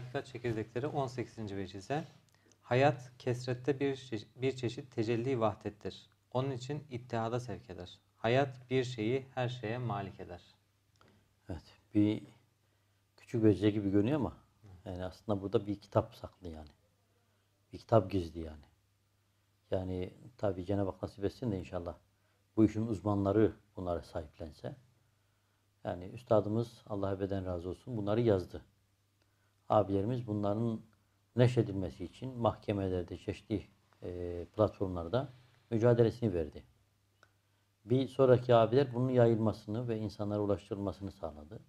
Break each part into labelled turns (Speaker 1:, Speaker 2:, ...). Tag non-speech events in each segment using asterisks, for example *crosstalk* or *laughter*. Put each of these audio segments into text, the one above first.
Speaker 1: hakikat çekirdekleri 18. vecize. Hayat kesrette bir, bir çeşit tecelli vahdettir. Onun için ittihada sevk eder. Hayat bir şeyi her şeye malik eder. Evet. Bir küçük vecize gibi görünüyor ama yani aslında burada bir kitap saklı yani. Bir kitap gizli yani. Yani tabi Cenab-ı Hak nasip etsin de inşallah bu işin uzmanları bunlara sahiplense. Yani üstadımız Allah'a beden razı olsun bunları yazdı abilerimiz bunların neşredilmesi için mahkemelerde, çeşitli e, platformlarda mücadelesini verdi. Bir sonraki abiler bunun yayılmasını ve insanlara ulaştırılmasını sağladı.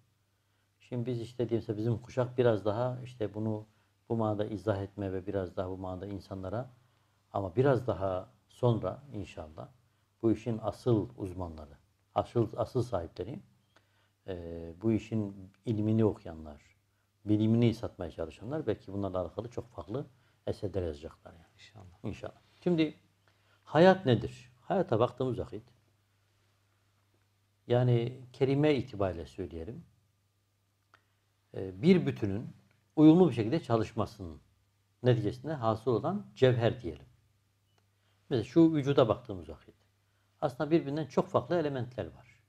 Speaker 1: Şimdi biz işte diyeyimse bizim kuşak biraz daha işte bunu bu manada izah etme ve biraz daha bu manada insanlara ama biraz daha sonra inşallah bu işin asıl uzmanları, asıl, asıl sahipleri, e, bu işin ilmini okuyanlar, bilimini satmaya çalışanlar belki bunlarla alakalı çok farklı eserler yazacaklar yani. İnşallah. İnşallah. Şimdi hayat nedir? Hayata baktığımız vakit yani kelime itibariyle söyleyelim. E, bir bütünün uyumlu bir şekilde çalışmasının neticesinde hasıl olan cevher diyelim. Mesela şu vücuda baktığımız vakit. Aslında birbirinden çok farklı elementler var.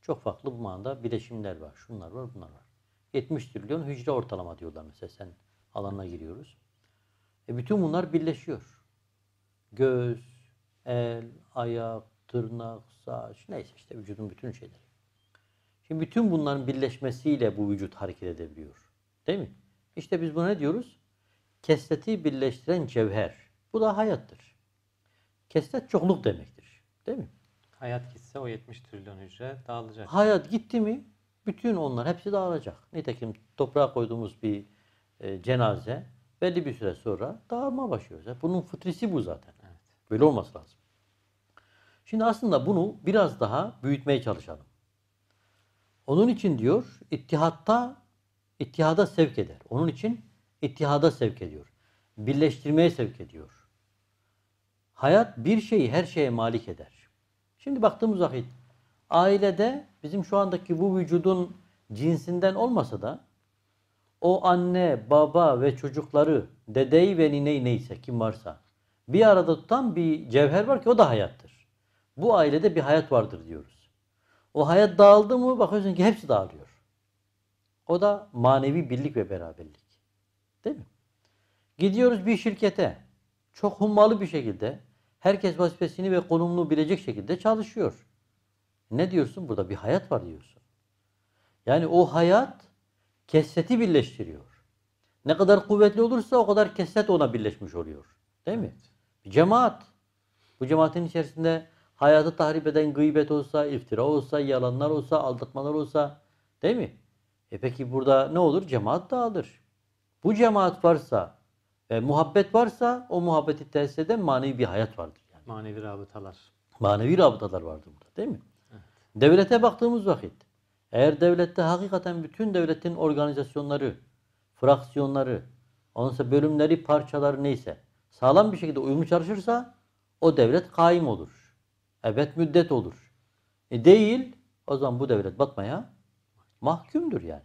Speaker 1: Çok farklı bu manada bileşimler var. Şunlar var, bunlar var. 70 trilyon hücre ortalama diyorlar mesela sen alanına giriyoruz. E bütün bunlar birleşiyor. Göz, el, ayak, tırnak, saç neyse işte vücudun bütün şeyleri. Şimdi bütün bunların birleşmesiyle bu vücut hareket edebiliyor. Değil mi? İşte biz buna ne diyoruz? Kesleti birleştiren cevher. Bu da hayattır. Keslet çokluk demektir. Değil mi? Hayat gitse o 70 trilyon hücre dağılacak. Hayat gitti mi bütün onlar hepsi dağılacak. Nitekim toprağa koyduğumuz bir e, cenaze belli bir süre sonra dağılma başlıyor. Bunun fıtrisi bu zaten. Böyle olması lazım. Şimdi aslında bunu biraz daha büyütmeye çalışalım. Onun için diyor ittihatta ittihada sevk eder. Onun için ittihada sevk ediyor. Birleştirmeye sevk ediyor. Hayat bir şeyi her şeye malik eder. Şimdi baktığımız vakit ailede bizim şu andaki bu vücudun cinsinden olmasa da o anne, baba ve çocukları, dedeyi ve nineyi neyse kim varsa bir arada tutan bir cevher var ki o da hayattır. Bu ailede bir hayat vardır diyoruz. O hayat dağıldı mı bakıyorsun ki hepsi dağılıyor. O da manevi birlik ve beraberlik. Değil mi? Gidiyoruz bir şirkete. Çok hummalı bir şekilde herkes vazifesini ve konumunu bilecek şekilde çalışıyor. Ne diyorsun? Burada bir hayat var diyorsun. Yani o hayat kesreti birleştiriyor. Ne kadar kuvvetli olursa o kadar kesret ona birleşmiş oluyor. Değil mi? Bir cemaat. Bu cemaatin içerisinde hayatı tahrip eden gıybet olsa, iftira olsa, yalanlar olsa, aldatmalar olsa değil mi? E peki burada ne olur? Cemaat dağılır. Bu cemaat varsa ve muhabbet varsa o muhabbeti tesis eden manevi bir hayat vardır. Yani. Manevi rabıtalar. Manevi rabıtalar vardır burada değil mi? Devlete baktığımız vakit eğer devlette hakikaten bütün devletin organizasyonları, fraksiyonları, onunsa bölümleri, parçaları neyse sağlam bir şekilde uyumlu çalışırsa o devlet kaim olur. Evet, müddet olur. E değil o zaman bu devlet batmaya mahkumdur yani.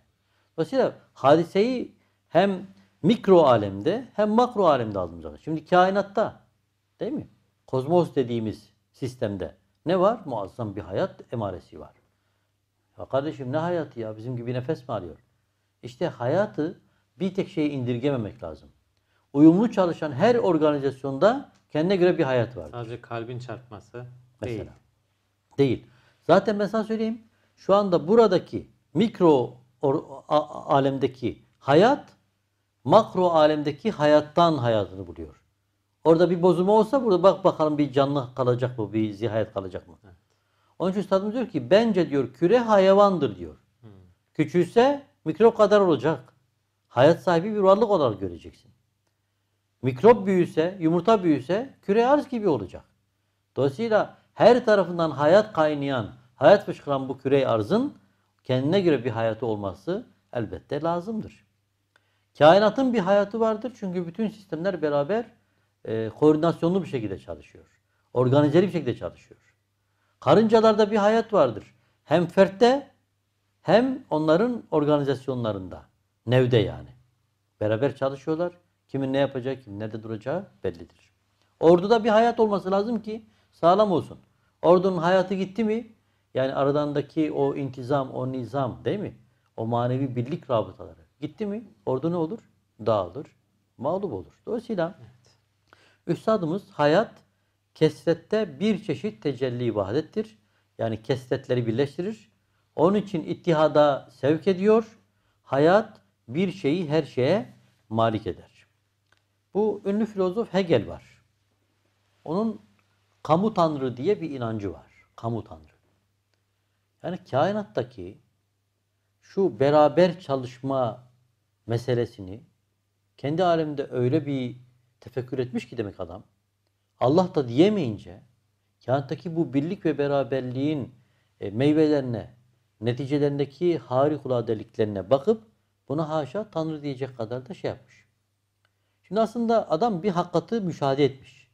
Speaker 1: Dolayısıyla hadiseyi hem mikro alemde hem makro alemde aldığımız Şimdi kainatta değil mi? Kozmos dediğimiz sistemde ne var? Muazzam bir hayat emaresi var. Ya kardeşim ne hayatı ya? Bizim gibi nefes mi arıyor? İşte hayatı bir tek şeye indirgememek lazım. Uyumlu çalışan her organizasyonda kendine göre bir hayat var. Sadece kalbin çarpması Mesela. değil. Değil. Zaten ben sana söyleyeyim. Şu anda buradaki mikro alemdeki hayat makro alemdeki hayattan hayatını buluyor. Orada bir bozulma olsa burada bak bakalım bir canlı kalacak mı, bir zihayet kalacak mı? Evet. Onun için üstadımız diyor ki bence diyor küre hayvandır diyor. Hmm. Küçülse mikrop kadar olacak. Hayat sahibi bir varlık olarak göreceksin. Mikrop büyüse, yumurta büyüse küre arz gibi olacak. Dolayısıyla her tarafından hayat kaynayan, hayat fışkıran bu küre arzın kendine göre bir hayatı olması elbette lazımdır. Kainatın bir hayatı vardır çünkü bütün sistemler beraber e, koordinasyonlu bir şekilde çalışıyor. Organizeli bir şekilde çalışıyor. Karıncalarda bir hayat vardır. Hem fertte hem onların organizasyonlarında. Nevde yani. Beraber çalışıyorlar. Kimin ne yapacağı, kimin nerede duracağı bellidir. Orduda bir hayat olması lazım ki sağlam olsun. Ordunun hayatı gitti mi? Yani aradandaki o intizam, o nizam değil mi? O manevi birlik rabıtaları. Gitti mi? Ordu ne olur? Dağılır, mağlup olur. Dolayısıyla Üstadımız hayat kesrette bir çeşit tecelli ibadettir. Yani kesretleri birleştirir. Onun için ittihada sevk ediyor. Hayat bir şeyi her şeye malik eder. Bu ünlü filozof Hegel var. Onun kamu tanrı diye bir inancı var. Kamu tanrı. Yani kainattaki şu beraber çalışma meselesini kendi alemde öyle bir tefekkür etmiş ki demek adam. Allah da diyemeyince kağıttaki bu birlik ve beraberliğin e, meyvelerine, neticelerindeki harikuladeliklerine bakıp buna haşa Tanrı diyecek kadar da şey yapmış. Şimdi aslında adam bir hakikati müşahede etmiş.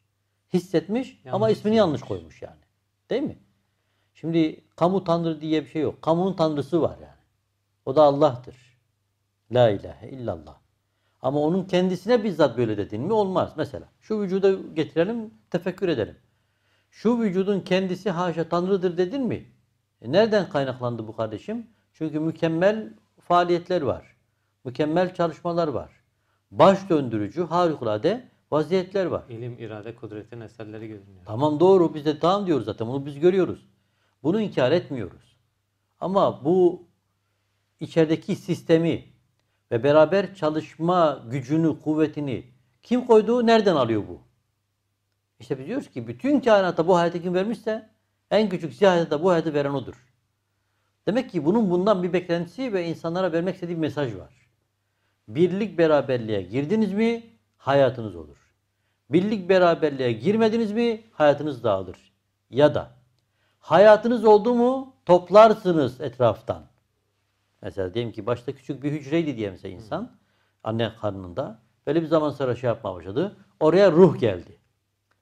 Speaker 1: Hissetmiş yanlış ama ismini yanlış koymuş yani. Değil mi? Şimdi kamu tanrı diye bir şey yok. Kamunun tanrısı var yani. O da Allah'tır. La ilahe illallah. Ama onun kendisine bizzat böyle dedin mi olmaz. Mesela şu vücuda getirelim, tefekkür edelim. Şu vücudun kendisi haşa tanrıdır dedin mi? E nereden kaynaklandı bu kardeşim? Çünkü mükemmel faaliyetler var. Mükemmel çalışmalar var. Baş döndürücü, harikulade vaziyetler var. İlim, irade, kudretin eserleri görünüyor. Tamam doğru. Biz de tamam diyoruz zaten. Bunu biz görüyoruz. Bunu inkar etmiyoruz. Ama bu içerideki sistemi ve beraber çalışma gücünü, kuvvetini kim koydu, nereden alıyor bu? İşte biz diyoruz ki bütün kainata bu hayatı kim vermişse en küçük de bu hayatı veren odur. Demek ki bunun bundan bir beklentisi ve insanlara vermek istediği bir mesaj var. Birlik beraberliğe girdiniz mi hayatınız olur. Birlik beraberliğe girmediniz mi hayatınız dağılır. Ya da hayatınız oldu mu toplarsınız etraftan. Mesela diyelim ki başta küçük bir hücreydi diye mesela insan. Anne karnında. Böyle bir zaman sonra şey yapmaya başladı. Oraya ruh geldi.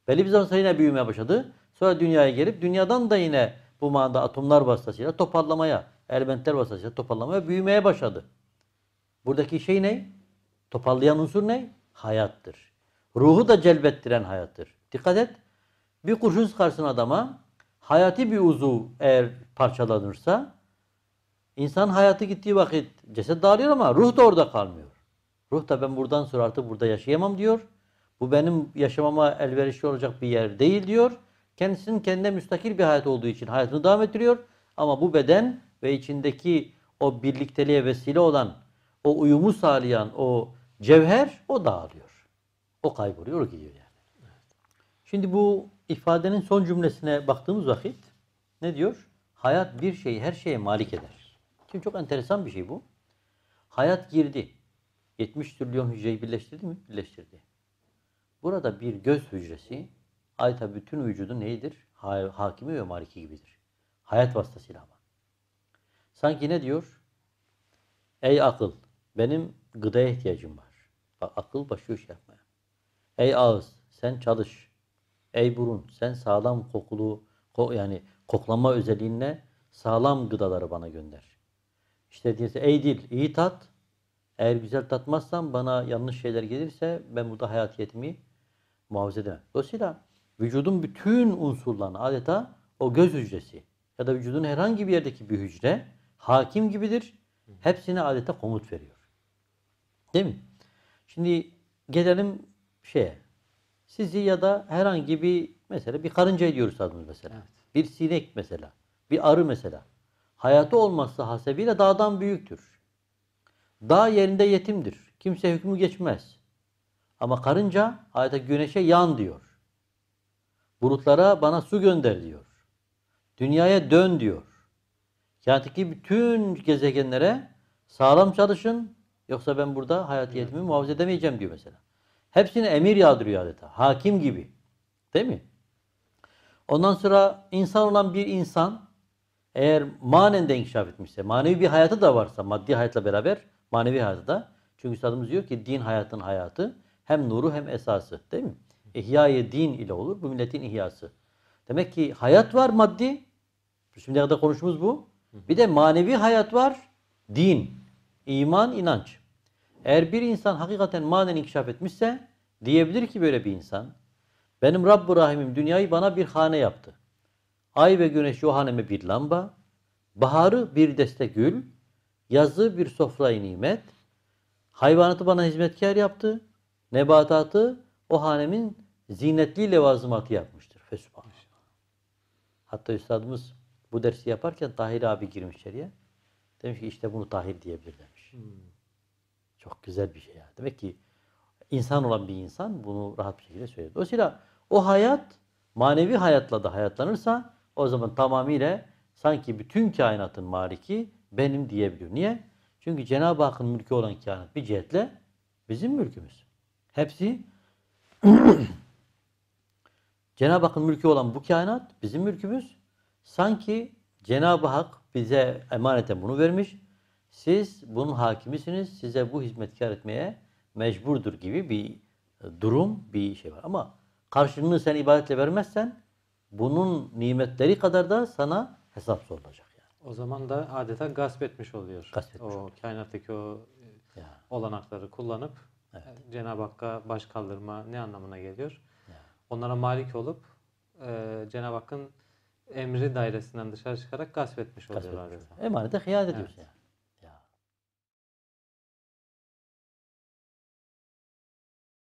Speaker 1: Belli bir zaman sonra yine büyümeye başladı. Sonra dünyaya gelip dünyadan da yine bu manada atomlar vasıtasıyla toparlamaya, elementler vasıtasıyla toparlamaya, büyümeye başladı. Buradaki şey ne? Toparlayan unsur ne? Hayattır. Ruhu da celbettiren hayattır. Dikkat et. Bir kurşun sıkarsın adama, hayati bir uzuv eğer parçalanırsa İnsan hayatı gittiği vakit ceset dağılıyor ama ruh da orada kalmıyor. Ruh da ben buradan sonra artık burada yaşayamam diyor. Bu benim yaşamama elverişli olacak bir yer değil diyor. Kendisinin kendine müstakil bir hayat olduğu için hayatını devam ettiriyor. Ama bu beden ve içindeki o birlikteliğe vesile olan, o uyumu sağlayan o cevher o dağılıyor. O kayboluyor, o gidiyor yani. Şimdi bu ifadenin son cümlesine baktığımız vakit ne diyor? Hayat bir şeyi her şeye malik eder. Şimdi çok enteresan bir şey bu. Hayat girdi. 70 trilyon hücreyi birleştirdi mi? Birleştirdi. Burada bir göz hücresi adeta bütün vücudu neydir? Ha, hakimi ve maliki gibidir. Hayat vasıtasıyla ama. Sanki ne diyor? Ey akıl, benim gıdaya ihtiyacım var. Bak akıl başlıyor şey yapmaya. Ey ağız, sen çalış. Ey burun, sen sağlam kokulu, ko yani koklama özelliğine sağlam gıdaları bana gönder. İşte diyese ey dil iyi tat. Eğer güzel tatmazsan bana yanlış şeyler gelirse ben burada hayatiyetimi muhafaza edemem. Dolayısıyla vücudun bütün unsurlarına adeta o göz hücresi ya da vücudun herhangi bir yerdeki bir hücre hakim gibidir. Hepsine adeta komut veriyor. Değil mi? Şimdi gelelim şeye. Sizi ya da herhangi bir mesela bir karınca ediyoruz adımız mesela. Evet. Bir sinek mesela. Bir arı mesela hayatı olması hasebiyle dağdan büyüktür. Dağ yerinde yetimdir. Kimse hükmü geçmez. Ama karınca ayete güneşe yan diyor. Bulutlara bana su gönder diyor. Dünyaya dön diyor. Kainattaki bütün gezegenlere sağlam çalışın yoksa ben burada hayat yetimi muhafaza edemeyeceğim diyor mesela. Hepsine emir yağdırıyor adeta. Hakim gibi. Değil mi? Ondan sonra insan olan bir insan eğer manen de inkişaf etmişse, manevi bir hayatı da varsa maddi hayatla beraber manevi hayatı da. Çünkü Üstadımız diyor ki din hayatın hayatı hem nuru hem esası değil mi? İhya'yı din ile olur bu milletin ihyası. Demek ki hayat var maddi. Şimdiye kadar konuşumuz bu. Bir de manevi hayat var. Din, iman, inanç. Eğer bir insan hakikaten manen inkişaf etmişse diyebilir ki böyle bir insan. Benim Rabb-ı Rahim'im dünyayı bana bir hane yaptı. Ay ve güneş Yohaneme bir lamba, baharı bir deste gül, yazı bir sofrayı nimet, hayvanatı bana hizmetkar yaptı, nebatatı o hanemin zinetli levazımatı yapmıştır. Fesubhanallah. Hatta üstadımız bu dersi yaparken Tahir abi girmiş içeriye. Demiş ki işte bunu Tahir diyebilir demiş. Hmm. Çok güzel bir şey ya. Demek ki insan olan bir insan bunu rahat bir şekilde söylüyor. Dolayısıyla o hayat manevi hayatla da hayatlanırsa o zaman tamamıyla sanki bütün kainatın maliki benim diyebiliyor. Niye? Çünkü Cenab-ı Hakk'ın mülkü olan kainat bir cihetle bizim mülkümüz. Hepsi *clears throat* Cenab-ı Hakk'ın mülkü olan bu kainat bizim mülkümüz. Sanki Cenab-ı Hak bize emaneten bunu vermiş. Siz bunun hakimisiniz. Size bu hizmetkar etmeye mecburdur gibi bir durum, bir şey var. Ama karşılığını sen ibadetle vermezsen bunun nimetleri kadar da sana hesap sorulacak. Yani. O zaman da adeta gasp etmiş oluyor. Gasp etmiş o oluyor. kainattaki o e, ya. olanakları kullanıp evet. E, Cenab-ı Hakk'a baş kaldırma ne anlamına geliyor? Ya. Onlara malik olup e, Cenab-ı Hakk'ın emri dairesinden dışarı çıkarak gasp etmiş gasp oluyor etmiş. adeta. Emanete hıyanet ediyorsun evet. yani.